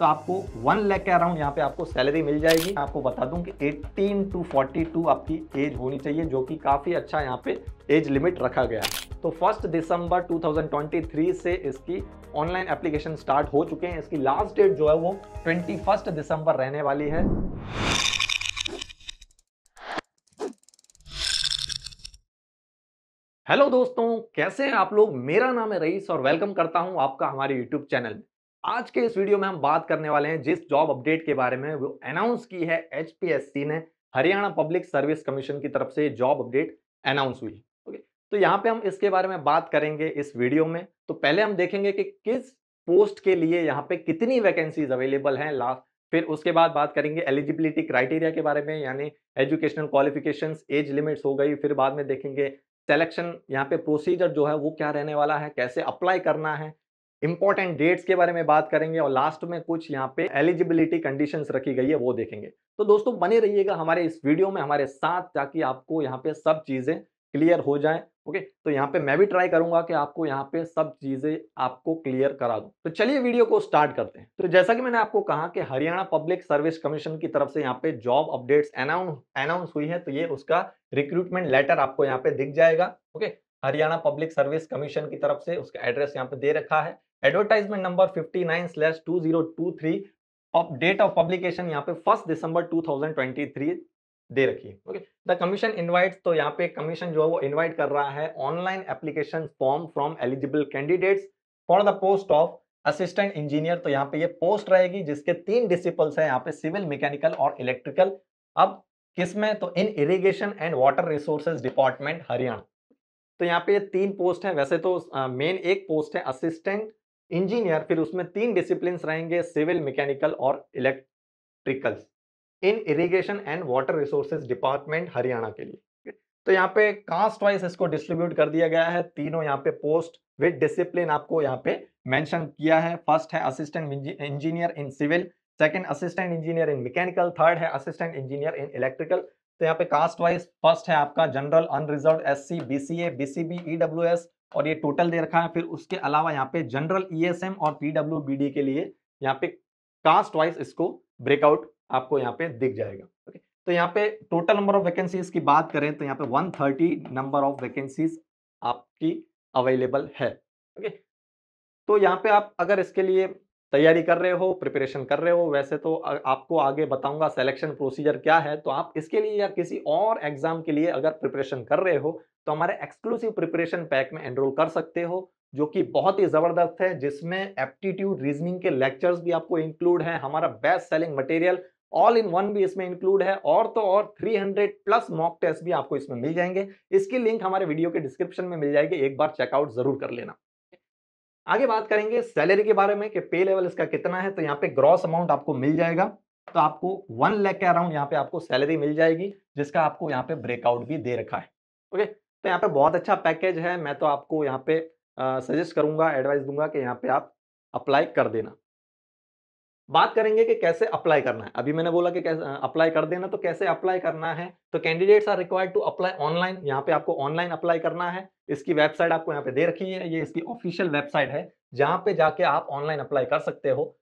तो आपको वन लैख के अराउंड यहाँ पे आपको सैलरी मिल जाएगी आपको बता दूं कि 18 टू 42 आपकी एज होनी चाहिए जो कि काफ़ी अच्छा यहाँ पे एज लिमिट रखा गया है तो फर्स्ट दिसंबर 2023 से इसकी ऑनलाइन एप्लीकेशन स्टार्ट हो चुके हैं इसकी लास्ट डेट जो है वो ट्वेंटी दिसंबर रहने वाली है हेलो दोस्तों कैसे हैं आप लोग मेरा नाम है रईस और वेलकम करता हूं आपका हमारे यूट्यूब चैनल में आज के इस वीडियो में हम बात करने वाले हैं जिस जॉब अपडेट के बारे में वो अनाउंस की है एच ने हरियाणा पब्लिक सर्विस कमीशन की तरफ से जॉब अपडेट अनाउंस हुई ओके तो यहाँ पे हम इसके बारे में बात करेंगे इस वीडियो में तो पहले हम देखेंगे कि किस पोस्ट के लिए यहाँ पे कितनी वैकेंसीज अवेलेबल हैं लास्ट फिर उसके बाद बात करेंगे एलिजिबिलिटी क्राइटेरिया के बारे में यानी एजुकेशनल क्वालिफिकेशन एज लिमिट्स हो गई फिर बाद में देखेंगे सिलेक्शन यहाँ पे प्रोसीजर जो है वो क्या रहने वाला है कैसे अप्लाई करना है इंपॉर्टेंट डेट्स के बारे में बात करेंगे और लास्ट में कुछ यहाँ पे एलिजिबिलिटी कंडीशंस रखी गई है वो देखेंगे तो दोस्तों बने रहिएगा हमारे इस वीडियो में हमारे साथ ताकि आपको यहाँ पे सब चीज़ें क्लियर हो जाएं ओके तो यहाँ पे मैं भी ट्राई करूंगा कि आपको यहाँ पे सब चीज़ें आपको क्लियर करा दूँ तो चलिए वीडियो को स्टार्ट करते हैं तो जैसा कि मैंने आपको कहा कि हरियाणा पब्लिक सर्विस कमीशन की तरफ से यहाँ पे जॉब अपडेट्स अनाउंस अनाउंस हुई है तो ये उसका रिक्रूटमेंट लेटर आपको यहाँ पे दिख जाएगा okay Haryana public service commission की तरफ से उसका एड्रेस यहाँ पे दे रखा है advertisement number fifty nine date of publication यहाँ पे फर्स्ट दिसंबर 2023 दे रखिए ओके द कमीशन इनवाइट तो यहाँ पे कमीशन जो है वो इनवाइट कर रहा है online application form from eligible candidates for the post of assistant engineer तो यहाँ पे ये पोस्ट रहेगी जिसके तीन डिसिपल्स है यहाँ पे सिविल मैकेनिकल और इलेक्ट्रिकल अब किसमें तो in irrigation and water resources department Haryana तो यहाँ पे ये तीन पोस्ट है वैसे तो मेन एक पोस्ट है असिस्टेंट इंजीनियर फिर उसमें तीन डिसिप्लिन रहेंगे सिविल मैकेनिकल और electrical in irrigation and water resources department Haryana के लिए तो यहाँ पे कास्ट वाइज इसको डिस्ट्रीब्यूट कर दिया गया है तीनों यहाँ पे पोस्ट विद डिसिप्लिन आपको यहाँ पे मेंशन किया है फर्स्ट है assistant engineer in civil second assistant engineer in mechanical third है असिस्टेंट इंजीनियर इन इलेक्ट्रिकल तो यहाँ पे कास्ट वाइज फर्स्ट है आपका general unreserved S C B C A B C B E W S और ये total दे रखा है फिर उसके अलावा यहाँ पे जनरल ईएसएम e और पीडब्ल्यूबीडी के लिए यहाँ पे कास्ट वाइज इसको ब्रेकआउट आपको यहाँ पे दिख जाएगा ओके तो यहाँ पे टोटल नंबर ऑफ वैकेंसीज की बात करें तो यहाँ पे 130 नंबर ऑफ वैकेंसीज आपकी अवेलेबल है ओके तो यहाँ पे आप अगर इसके लिए तैयारी कर रहे हो प्रिपरेशन कर रहे हो वैसे तो आपको आगे बताऊंगा सिलेक्शन प्रोसीजर क्या है तो आप इसके लिए या किसी और एग्जाम के लिए अगर प्रिपरेशन कर रहे हो तो हमारे एक्सक्लूसिव प्रिपरेशन पैक में एनरोल कर सकते हो जो कि बहुत ही ज़बरदस्त है जिसमें एप्टीट्यूड रीजनिंग के लेक्चर्स भी आपको इंक्लूड हैं हमारा best selling material all in one भी इसमें इंक्लूड है और तो और 300 प्लस मॉक टेस्ट भी आपको इसमें मिल जाएंगे इसकी लिंक हमारे वीडियो के डिस्क्रिप्शन में मिल जाएगी एक बार चेकआउट जरूर कर लेना आगे बात करेंगे सैलरी के बारे में कि पे लेवल इसका कितना है तो यहाँ पे ग्रॉस अमाउंट आपको मिल जाएगा तो आपको वन लैख के अराउंड यहाँ पे आपको सैलरी मिल जाएगी जिसका आपको यहाँ पे ब्रेकआउट भी दे रखा है ओके okay? तो यहाँ पे बहुत अच्छा पैकेज है मैं तो आपको यहाँ पे सजेस्ट करूंगा एडवाइस दूंगा कि यहाँ पे आप अप्लाई कर देना बात करेंगे कि कैसे अप्लाई करना है अभी मैंने बोला कि कैसे अप्लाई कर देना तो कैसे अप्लाई करना है तो candidates are required to apply online यहाँ पे आपको ऑनलाइन अप्लाई करना है इसकी वेबसाइट आपको यहाँ पे दे रखी है ये इसकी ऑफिशियल वेबसाइट है जहाँ पे जाके आप ऑनलाइन अप्लाई कर सकते हो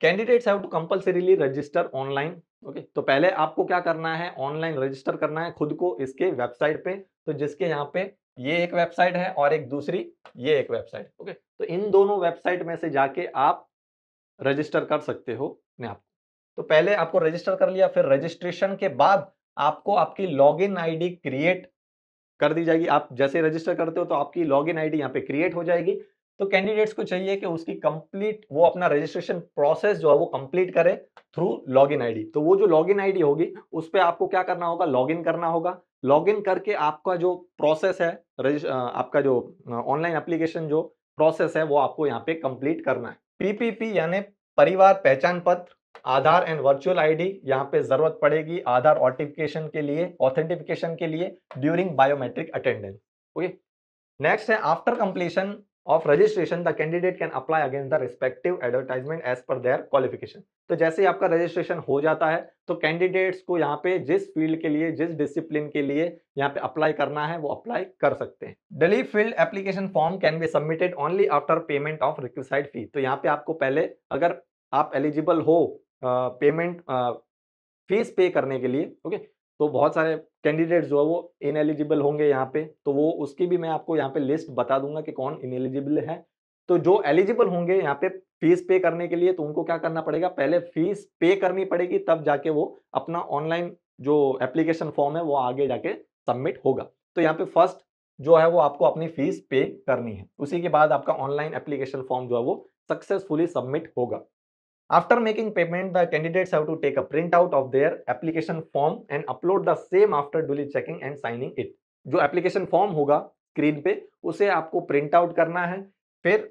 candidates have to compulsorily register online okay तो पहले आपको क्या करना है ऑनलाइन रजिस्टर करना है खुद को इसके वेबसाइट पे तो जिसके यहाँ पे ये एक वेबसाइट है और एक दूसरी ये एक वेबसाइट ओके तो इन दोनों वेबसाइट में से जाके आप रजिस्टर कर सकते हो अपने आप तो पहले आपको रजिस्टर कर लिया फिर रजिस्ट्रेशन के बाद आपको आपकी लॉग आईडी क्रिएट कर दी जाएगी आप जैसे रजिस्टर करते हो तो आपकी लॉग इन आई यहाँ पे क्रिएट हो जाएगी तो कैंडिडेट्स को चाहिए कि उसकी कंप्लीट वो अपना रजिस्ट्रेशन प्रोसेस जो है वो कंप्लीट करे थ्रू लॉगिन आईडी तो वो जो लॉगिन आईडी होगी उस पर आपको क्या करना होगा लॉगिन करना होगा लॉगिन करके आपका जो प्रोसेस है आपका जो ऑनलाइन एप्लीकेशन जो प्रोसेस है वो आपको यहाँ पे कंप्लीट करना है पीपीपी यानी परिवार पहचान पत्र आधार एंड वर्चुअल आईडी यहाँ पे जरूरत पड़ेगी आधार ऑटिफिकेशन के लिए ऑथेंटिफिकेशन के लिए during biometric attendance okay next है after completion of registration the candidate can apply against the respective advertisement as per their qualification तो जैसे ही आपका रजिस्ट्रेशन हो जाता है तो कैंडिडेट्स को यहाँ पे जिस फील्ड के लिए जिस डिसिप्लिन के लिए यहाँ पे अप्लाई करना है वो अप्लाई कर सकते हैं duly filled application form can be submitted only after payment of requisite fee तो यहाँ पे आपको पहले अगर आप एलिजिबल हो पेमेंट फीस पे करने के लिए ओके okay? तो बहुत सारे कैंडिडेट जो है वो इनएलिजिबल होंगे यहाँ पे तो वो उसकी भी मैं आपको यहाँ पे लिस्ट बता दूंगा कि कौन इनएलिजिबल है तो जो एलिजिबल होंगे यहाँ पे फीस पे करने के लिए तो उनको क्या करना पड़ेगा पहले फीस पे करनी पड़ेगी तब जाके वो अपना ऑनलाइन जो एप्लीकेशन फॉर्म है वो आगे जाके सबमिट होगा तो यहाँ पे फर्स्ट जो है वो आपको अपनी फीस पे करनी है उसी के बाद आपका ऑनलाइन एप्लीकेशन फॉर्म जो है वो सक्सेसफुली सबमिट होगा After making payment, the candidates have to take a printout of their application form and upload the same after duly checking and signing it. जो application form होगा screen पे उसे आपको print out करना है फिर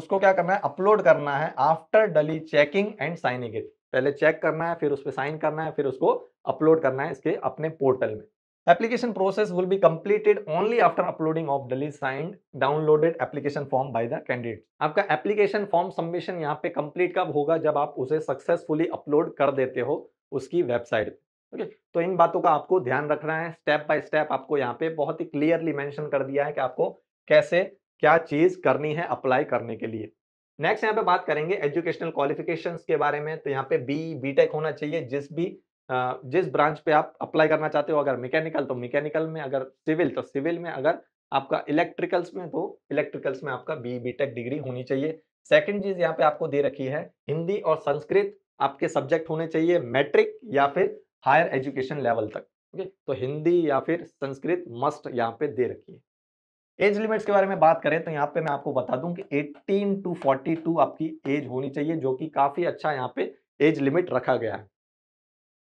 उसको क्या करना है upload करना है after duly checking and signing it. पहले check करना है फिर उस पर साइन करना है फिर उसको अपलोड करना है इसके अपने पोर्टल में Application process will be completed only after uploading of duly signed downloaded application form by the candidate. aapka application form submission yahan pe complete kab hoga jab aap use successfully upload kar dete ho uski website pe okay. to in baaton ka aapko dhyan rakhna hai step by step aapko yahan pe bahut hi clearly mention kar diya hai ki aapko kaise kya cheez karni hai apply karne ke liye next यहाँ पे बात करेंगे educational qualifications के बारे में तो यहाँ पे बी बीटेक होना चाहिए जिस भी जिस ब्रांच पे आप अप्लाई करना चाहते हो अगर मैकेनिकल तो मैकेनिकल में अगर सिविल तो सिविल में अगर आपका इलेक्ट्रिकल्स में तो इलेक्ट्रिकल्स में आपका बी बी टेक डिग्री होनी चाहिए सेकेंड चीज यहाँ पे आपको दे रखी है हिंदी और संस्कृत आपके सब्जेक्ट होने चाहिए मैट्रिक या फिर हायर एजुकेशन लेवल तक ओके तो हिंदी या फिर संस्कृत मस्ट यहाँ पे दे रखी है एज लिमिट्स के बारे में बात करें तो यहाँ पे मैं आपको बता दूं कि 18 टू 42 आपकी एज होनी चाहिए जो कि काफी अच्छा यहाँ पे एज लिमिट रखा गया है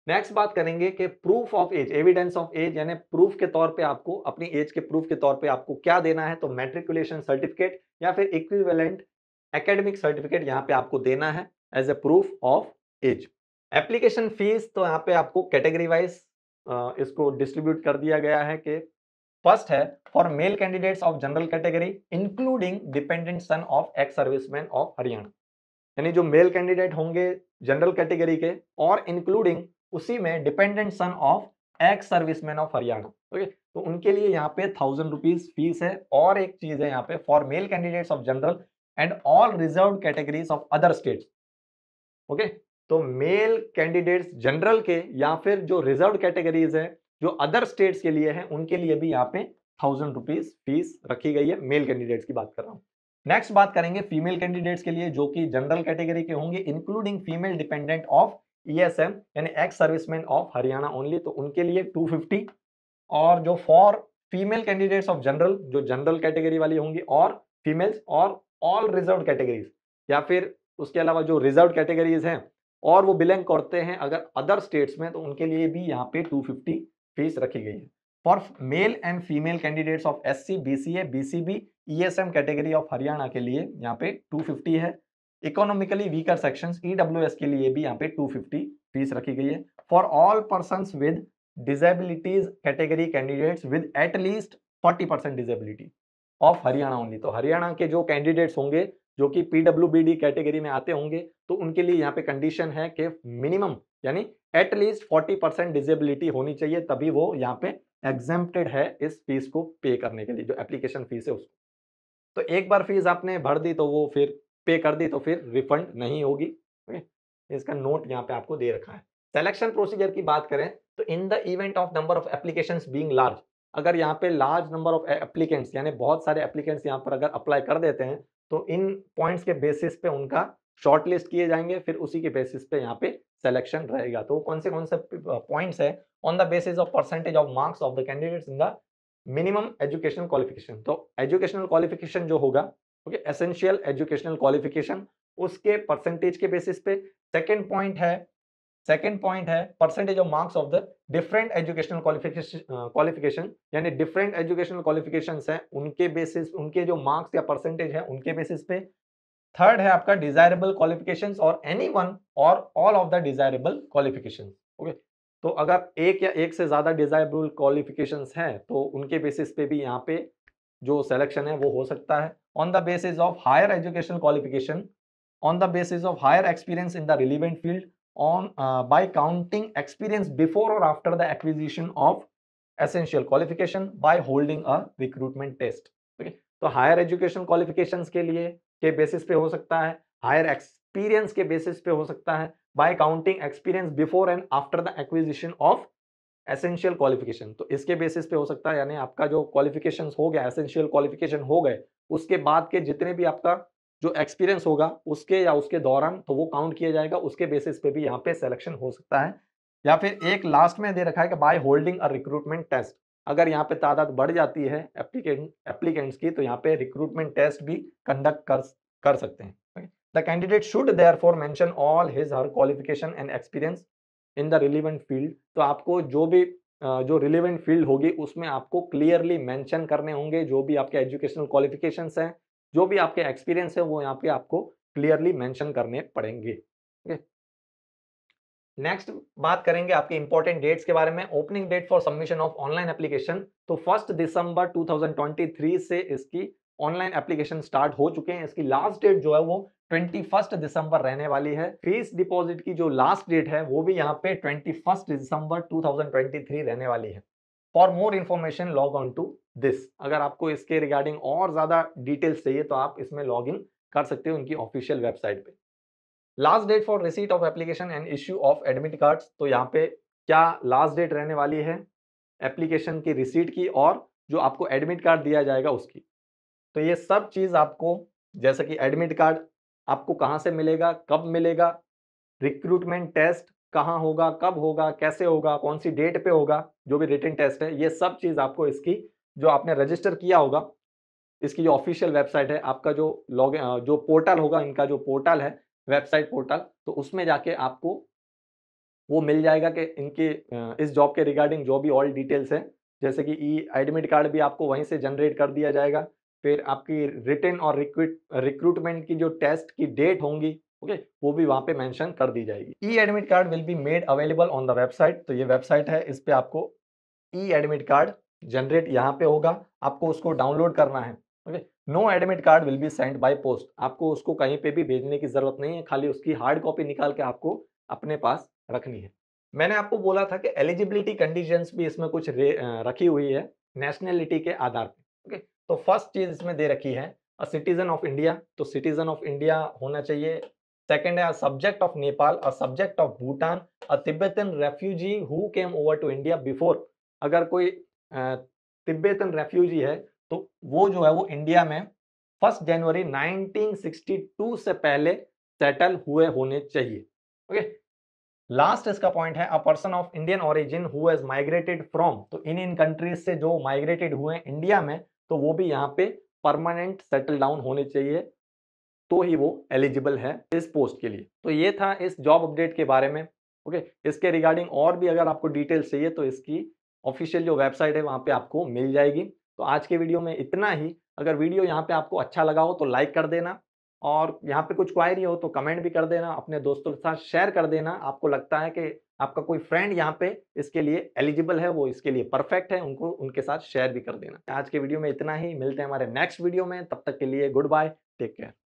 नेक्स्ट बात करेंगे कि proof of age evidence of age यानी प्रूफ के तौर पे आपको अपनी एज के प्रूफ के तौर पे आपको क्या देना है तो मेट्रिकुलेशन सर्टिफिकेट या फिर इक्विवेलेंट एकेडमिक सर्टिफिकेट यहाँ पे आपको देना है as a proof of age application fee तो यहाँ पे आपको कैटेगरी वाइज इसको डिस्ट्रीब्यूट कर दिया गया है कि फर्स्ट है for male candidates of general category including dependent son of ex serviceman of Haryana यानी जो मेल कैंडिडेट होंगे जनरल कैटेगरी के और इंक्लूडिंग उसी में dependent son of ex serviceman of Haryana okay तो उनके लिए यहाँ पे थाउजेंड रुपीज फीस है और एक चीज है यहाँ पे for male candidates of general and all reserve categories of other state okay तो मेल कैंडिडेट्स जनरल के या फिर जो रिजर्व कैटेगरीज है जो अदर स्टेट्स के लिए है उनके लिए भी यहाँ पे थाउजेंड रुपीज फीस रखी गई है मेल कैंडिडेट्स की बात कर रहा हूँ नेक्स्ट बात करेंगे फीमेल कैंडिडेट्स के लिए जो कि जनरल कैटेगरी के होंगे including female dependent of ESM e यानी ex serviceman of Haryana only तो उनके लिए 250 और जो for female candidates of general जो जनरल कैटेगरी वाली होंगी और फीमेल्स और ऑल रिजर्व कैटेगरीज या फिर उसके अलावा जो रिजर्व कैटेगरीज हैं और वो बिलोंग करते हैं अगर अदर स्टेट्स में तो उनके लिए भी यहाँ पे 250 फीस रखी गई है for male and female candidates of S C B C A B C B E S M category of Haryana के लिए यहाँ पे 250 है इकोनॉमिकली वीकर डब्ल्यू ईडब्ल्यूएस के लिए भी यहाँ पे 250 फीस रखी गई है for all person with disabilities category candidates with at least 40 percent disability of Haryana only तो हरियाणा के जो कैंडिडेट्स होंगे जो कि पीडब्ल्यू कैटेगरी में आते होंगे तो उनके लिए यहाँ पे कंडीशन है कि मिनिमम यानी एटलीस्ट फोर्टी परसेंट डिजेबिलिटी होनी चाहिए तभी वो यहाँ पे एग्जेप्टेड है इस फीस को पे करने के लिए जो एप्लीकेशन फीस है उसको तो एक बार फीस आपने भर दी तो वो फिर पे कर दी तो फिर रिफंड नहीं होगी इसका नोट यहाँ पे आपको दे रखा है सेलेक्शन प्रोसीजर की बात करें तो in the event of number of application being large अगर यहाँ पे लार्ज नंबर ऑफ एप्लीकेंट्स यानी बहुत सारे एप्लीकेंट्स यहाँ पर अगर अप्लाई कर देते हैं तो इन पॉइंट्स के बेसिस पे उनका शॉर्ट लिस्ट किए जाएंगे फिर उसी के बेसिस पे यहाँ पे सिलेक्शन रहेगा तो कौन से कौन से पॉइंट्स है on the basis of percentage of marks of the candidates in the minimum educational qualification तो एजुकेशनल क्वालिफिकेशन जो होगा ओके एसेंशियल एजुकेशनल क्वालिफिकेशन उसके परसेंटेज के बेसिस पे सेकेंड पॉइंट है सेकेंड पॉइंट है percentage of marks of the different educational qualification qualification यानी different educational qualification हैं उनके बेसिस उनके जो मार्क्स या परसेंटेज है उनके बेसिस पे थर्ड है आपका desirable qualification or any one or all of the desirable qualification okay तो अगर एक या एक से ज़्यादा डिजायरेबल क्वालिफिकेशन है तो उनके बेसिस पे भी यहाँ पे जो सिलेक्शन है वो हो सकता है on the basis of higher education qualification on the basis of higher experience in the relevant field on by counting experience before or after the acquisition of essential qualification by holding a recruitment test okay तो higher education qualification के लिए के basis पे हो सकता है higher experience के basis पे हो सकता है by counting experience before and after the acquisition of essential qualification तो इसके बेसिस पे हो सकता है यानी आपका जो क्वालिफिकेशन हो गया एसेंशियल क्वालिफिकेशन हो गए उसके बाद के जितने भी आपका जो एक्सपीरियंस होगा उसके या उसके दौरान तो वो काउंट किया जाएगा उसके बेसिस पे भी यहाँ पे सिलेक्शन हो सकता है या फिर एक लास्ट में दे रखा है कि by holding a recruitment test अगर यहाँ पे तादाद बढ़ जाती है एप्लीकेंट्स की तो यहाँ पे रिक्रूटमेंट टेस्ट भी कंडक्ट कर कर सकते हैं the candidate should therefore mention all his her qualification and experience in the relevant field तो आपको जो भी जो रिलेवेंट फील्ड होगी उसमें आपको क्लियरली मेंशन करने होंगे जो भी आपके एजुकेशनल क्वालिफिकेशंस हैं जो भी आपके एक्सपीरियंस है वो यहाँ पे आपको क्लियरली मेंशन करने पड़ेंगे ठीक है नेक्स्ट बात करेंगे आपके इंपॉर्टेंट डेट्स के बारे में opening date for submission of online application तो फर्स्ट दिसंबर 2023 से इसकी ऑनलाइन एप्लीकेशन स्टार्ट हो चुके हैं इसकी लास्ट डेट जो है वो ट्वेंटी फर्स्ट दिसंबर रहने वाली है फीस डिपॉजिट की जो लास्ट डेट है वो भी यहाँ पे twenty first December two thousand twenty three रहने वाली है for more information log on to this अगर आपको इसके रिगार्डिंग और ज़्यादा डिटेल्स चाहिए तो आप इसमें लॉग इन कर सकते हो उनकी ऑफिशियल वेबसाइट पे last date for receipt of application and issue of admit card तो यहाँ पे क्या लास्ट डेट रहने वाली है एप्लीकेशन की रिसीट की और जो आपको एडमिट कार्ड दिया जाएगा उसकी तो ये सब चीज़ आपको जैसे कि एडमिट कार्ड आपको कहाँ से मिलेगा कब मिलेगा रिक्रूटमेंट टेस्ट कहाँ होगा कब होगा कैसे होगा कौन सी डेट पे होगा जो भी रिटर्न टेस्ट है ये सब चीज़ आपको इसकी जो आपने रजिस्टर किया होगा इसकी जो ऑफिशियल वेबसाइट है आपका जो लॉग जो पोर्टल होगा इनका जो पोर्टल है वेबसाइट पोर्टल तो उसमें जाके आपको वो मिल जाएगा कि इनके इस जॉब के रिगार्डिंग जो भी ऑल डिटेल्स है जैसे कि ई एडमिट कार्ड भी आपको वहीं से जनरेट कर दिया जाएगा फिर आपकी रिटर्न और रिक्रूटमेंट की जो टेस्ट की डेट होंगी ओके वो भी वहाँ पे मेंशन कर दी जाएगी e admit card will be made available on the website तो ये वेबसाइट है इस पे आपको ई एडमिट कार्ड जनरेट यहाँ पे होगा आपको उसको डाउनलोड करना है okay no admit card will be send by post आपको उसको कहीं पे भी भेजने की जरूरत नहीं है खाली उसकी हार्ड कॉपी निकाल के आपको अपने पास रखनी है मैंने आपको बोला था कि एलिजिबिलिटी कंडीशंस भी इसमें कुछ रखी हुई है नेशनैलिटी के आधार पर ओके तो फर्स्ट चीज इसमें दे रखी है अ सिटीजन ऑफ इंडिया तो सिटीजन ऑफ इंडिया होना चाहिए सेकेंड है a subject of Nepal a subject of Bhutan a Tibetan refugee who came over to India before अगर कोई तिब्बतन रेफ्यूजी है तो वो जो है वो इंडिया में फर्स्ट जनवरी 1962 से पहले सेटल हुए होने चाहिए ओके लास्ट इसका पॉइंट है a person of Indian origin who has migrated from तो इन इन कंट्रीज से जो माइग्रेटेड हुए इंडिया में तो वो भी यहाँ पे परमानेंट सेटल डाउन होने चाहिए तो ही वो एलिजिबल है इस पोस्ट के लिए तो ये था इस जॉब अपडेट के बारे में ओके इसके रिगार्डिंग और भी अगर आपको डिटेल्स चाहिए तो इसकी ऑफिशियल जो वेबसाइट है वहाँ पे आपको मिल जाएगी तो आज के वीडियो में इतना ही अगर वीडियो यहाँ पे आपको अच्छा लगा हो तो लाइक कर देना और यहाँ पे कुछ क्वायरी हो तो कमेंट भी कर देना अपने दोस्तों के साथ शेयर कर देना आपको लगता है कि आपका कोई फ्रेंड यहाँ पे इसके लिए एलिजिबल है वो इसके लिए परफेक्ट है उनको उनके साथ शेयर भी कर देना आज के वीडियो में इतना ही मिलते हैं हमारे नेक्स्ट वीडियो में तब तक के लिए गुड बाय टेक केयर